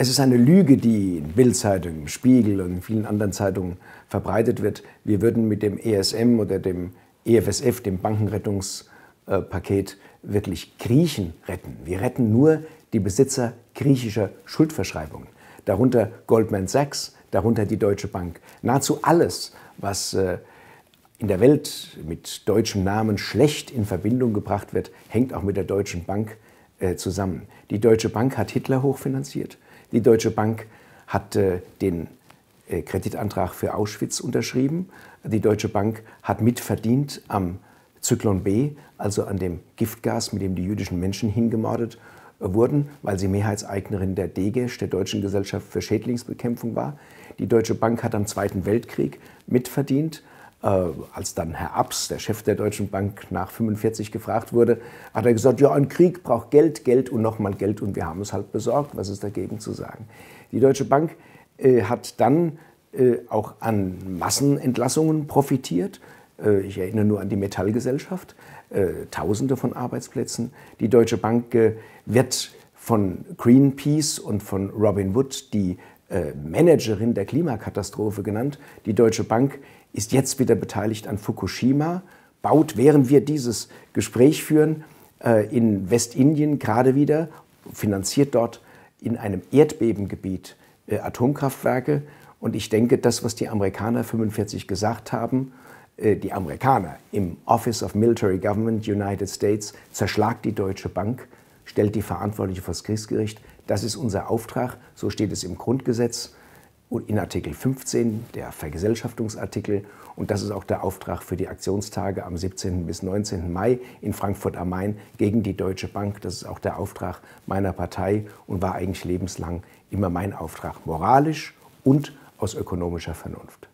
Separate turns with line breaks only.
Es ist eine Lüge, die in bild Spiegel und in vielen anderen Zeitungen verbreitet wird. Wir würden mit dem ESM oder dem EFSF, dem Bankenrettungspaket, wirklich Griechen retten. Wir retten nur die Besitzer griechischer Schuldverschreibungen. Darunter Goldman Sachs, darunter die Deutsche Bank. Nahezu alles, was äh, in der Welt mit deutschem Namen schlecht in Verbindung gebracht wird, hängt auch mit der Deutschen Bank äh, zusammen. Die Deutsche Bank hat Hitler hochfinanziert. Die Deutsche Bank hat den äh, Kreditantrag für Auschwitz unterschrieben. Die Deutsche Bank hat mitverdient am Zyklon B, also an dem Giftgas, mit dem die jüdischen Menschen hingemordet äh, wurden, weil sie Mehrheitseignerin der DGESCH, der Deutschen Gesellschaft für Schädlingsbekämpfung, war. Die Deutsche Bank hat am Zweiten Weltkrieg mitverdient äh, als dann Herr Abs, der Chef der Deutschen Bank, nach 45 gefragt wurde, hat er gesagt, ja, ein Krieg braucht Geld, Geld und nochmal Geld und wir haben es halt besorgt, was ist dagegen zu sagen. Die Deutsche Bank äh, hat dann äh, auch an Massenentlassungen profitiert. Äh, ich erinnere nur an die Metallgesellschaft, äh, Tausende von Arbeitsplätzen. Die Deutsche Bank äh, wird von Greenpeace und von Robin Wood, die äh, Managerin der Klimakatastrophe genannt. Die Deutsche Bank ist jetzt wieder beteiligt an Fukushima, baut, während wir dieses Gespräch führen, äh, in Westindien gerade wieder, finanziert dort in einem Erdbebengebiet äh, Atomkraftwerke. Und ich denke, das, was die Amerikaner 45 gesagt haben, die Amerikaner im Office of Military Government United States zerschlagt die Deutsche Bank, stellt die Verantwortliche vor das Kriegsgericht, das ist unser Auftrag, so steht es im Grundgesetz und in Artikel 15, der Vergesellschaftungsartikel. Und das ist auch der Auftrag für die Aktionstage am 17. bis 19. Mai in Frankfurt am Main gegen die Deutsche Bank. Das ist auch der Auftrag meiner Partei und war eigentlich lebenslang immer mein Auftrag, moralisch und aus ökonomischer Vernunft.